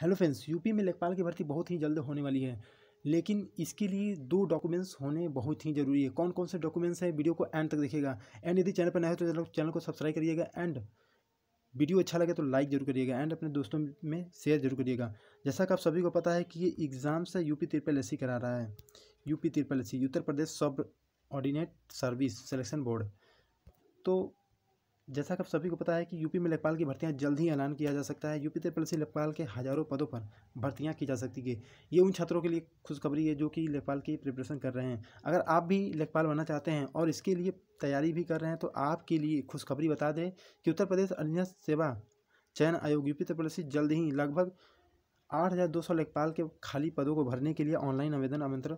hello friends UP में लेखपाल की भर्ती बहुत ही जल्द होने वाली है लेकिन इसके लिए दो डॉक्यूमेंट्स होने बहुत ही जरूरी है कौन कौन से डॉक्यूमेंट्स हैं वीडियो को एंड तक देखिएगा एंड यदि चैनल पर नया हो तो चैनल को सब्सक्राइब करिएगा एंड वीडियो अच्छा लगे तो लाइक जरूर करिएगा एंड अपने दोस्तों में शेयर जरूर करिएगा जैसा कि आप सभी को पता है कि ये एग्ज़ाम से यूपी त्रिपल एस करा रहा है UP triple S Uttar Pradesh subordinate service selection board तो जैसा कि आप सभी को पता है कि यूपी में लेखपाल की भर्तियां जल्द ही ऐलान किया जा सकता है यूपी त्रिपल से लेखपाल के हज़ारों पदों पर भर्तियां की जा सकती है ये उन छात्रों के लिए खुशखबरी है जो कि लेखपाल की प्रिपरेशन कर रहे हैं अगर आप भी लेखपाल बनना चाहते हैं और इसके लिए तैयारी भी कर रहे हैं तो आपके लिए खुशखबरी बता दें कि उत्तर प्रदेश अन्य सेवा चयन आयोग यूपी त्रिपल से जल्द ही लगभग आठ लेखपाल के खाली पदों को भरने के लिए ऑनलाइन आवेदन आमंत्रण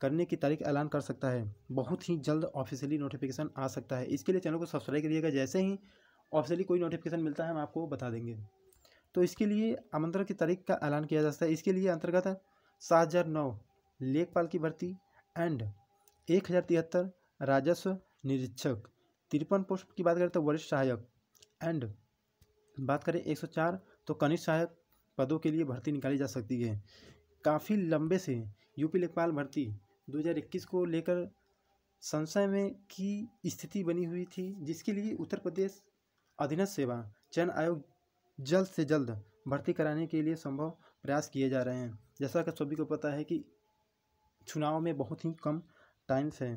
करने की तारीख ऐलान कर सकता है बहुत ही जल्द ऑफिशियली नोटिफिकेशन आ सकता है इसके लिए चैनल को सब्सक्राइब करिएगा जैसे ही ऑफिशियली कोई नोटिफिकेशन मिलता है हम आपको बता देंगे तो इसके लिए आमंत्रण की तारीख का ऐलान किया जा सकता है इसके लिए अंतर्गत सात हज़ार नौ लेखपाल की भर्ती एंड एक हज़ार तिहत्तर राजस्व निरीक्षक तिरपन पोस्ट की बात करें तो वरिष्ठ सहायक एंड बात करें एक सौ चार तो कनिष्ठ सहायक पदों के लिए भर्ती निकाली जा सकती है काफ़ी लंबे से यूपी लेखपाल भर्ती 2021 को लेकर संशय में की स्थिति बनी हुई थी जिसके लिए उत्तर प्रदेश अधीनस्थ सेवा चयन आयोग जल्द से जल्द भर्ती कराने के लिए संभव प्रयास किए जा रहे हैं जैसा कि सभी को पता है कि चुनाव में बहुत ही कम टाइम्स है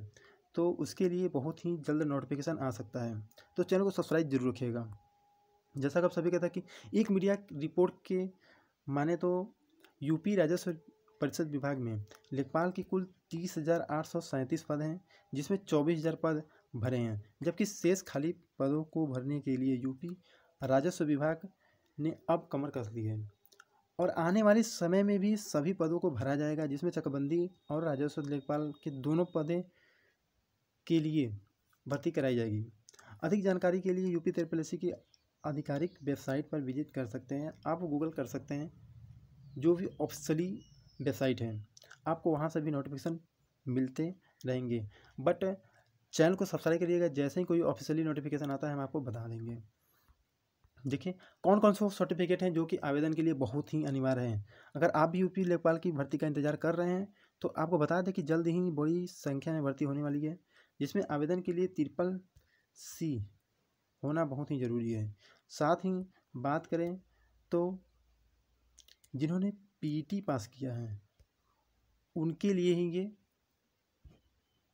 तो उसके लिए बहुत ही जल्द नोटिफिकेशन आ सकता है तो चैनल को सब्सक्राइब जरूर रखिएगा जैसा कि आप सभी कहता कि एक मीडिया रिपोर्ट के माने तो यूपी राजस्व परिषद विभाग में लेखपाल की कुल तीस हज़ार आठ सौ सैंतीस पद हैं जिसमें चौबीस हज़ार पद भरे हैं जबकि शेष खाली पदों को भरने के लिए यूपी राजस्व विभाग ने अब कमर कस दी है और आने वाले समय में भी सभी पदों को भरा जाएगा जिसमें चकबंदी और राजस्व लेखपाल के दोनों पदे के लिए भर्ती कराई जाएगी अधिक जानकारी के लिए यूपी त्रिपलसी की आधिकारिक वेबसाइट पर विजिट कर सकते हैं आप गूगल कर सकते हैं जो भी ऑफिसली वेबसाइट है आपको वहाँ से भी नोटिफिकेशन मिलते रहेंगे बट चैनल को सब्सक्राइब करिएगा जैसे ही कोई ऑफिशियली नोटिफिकेशन आता है हम आपको बता देंगे देखिए कौन कौन से सर्टिफिकेट हैं जो कि आवेदन के लिए बहुत ही अनिवार्य हैं अगर आप भी यूपी लेखपाल की भर्ती का इंतजार कर रहे हैं तो आपको बता दें कि जल्द ही बड़ी संख्या में भर्ती होने वाली है जिसमें आवेदन के लिए तिरपल सी होना बहुत ही ज़रूरी है साथ ही बात करें तो जिन्होंने पीईटी पास किया है उनके लिए ही ये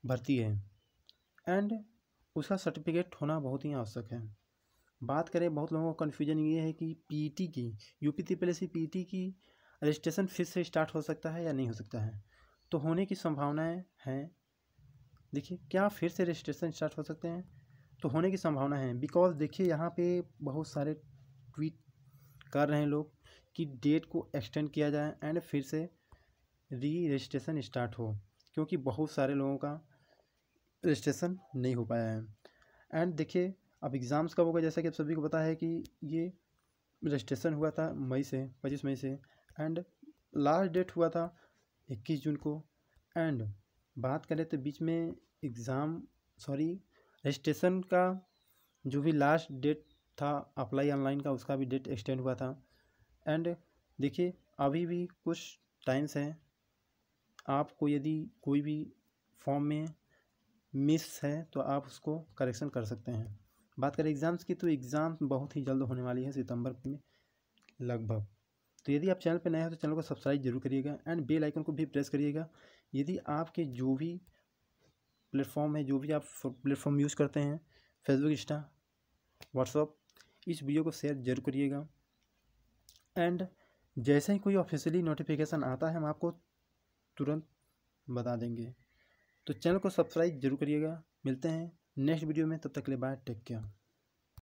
भर्ती है एंड उसका सर्टिफिकेट होना बहुत ही आवश्यक है बात करें बहुत लोगों का कन्फ्यूजन ये है कि पीईटी की यूपी त्रिपल पीईटी की रजिस्ट्रेशन फिर से स्टार्ट हो सकता है या नहीं हो सकता है तो होने की संभावनाएं हैं देखिए क्या फिर से रजिस्ट्रेशन स्टार्ट हो सकते हैं तो होने की संभावना है बिकॉज देखिए यहाँ पे बहुत सारे ट्वीट कर रहे हैं लोग कि डेट को एक्सटेंड किया जाए एंड फिर से री रजिस्ट्रेशन स्टार्ट हो क्योंकि बहुत सारे लोगों का रजिस्ट्रेशन नहीं हो पाया है एंड देखिए अब एग्ज़ाम्स कब होगा जैसा कि आप सभी को पता है कि ये रजिस्ट्रेशन हुआ था मई से पच्चीस मई से एंड लास्ट डेट हुआ था इक्कीस जून को एंड बात करें तो बीच में एग्ज़ाम सॉरी रजिस्ट्रेशन का जो भी लास्ट डेट था अप्लाई ऑनलाइन का उसका भी डेट एक्सटेंड हुआ था एंड देखिए अभी भी कुछ टाइम्स हैं आपको यदि कोई भी फॉर्म में मिस है तो आप उसको करेक्शन कर सकते हैं बात करें एग्ज़ाम्स की तो एग्ज़ाम बहुत ही जल्द होने वाली है सितंबर में लगभग तो यदि आप चैनल पर नए हैं तो चैनल को सब्सक्राइब जरूर करिएगा एंड बेल आइकन को भी प्रेस करिएगा यदि आपके जो भी प्लेटफॉर्म है जो भी आप प्लेटफॉर्म यूज़ करते हैं फेसबुक इंस्टा व्हाट्सअप इस वीडियो को शेयर जरूर करिएगा एंड जैसे ही कोई ऑफिशियली नोटिफिकेशन आता है हम आपको तुरंत बता देंगे तो चैनल को सब्सक्राइब जरूर करिएगा मिलते हैं नेक्स्ट वीडियो में तब तक के लिए बाय टेक केयर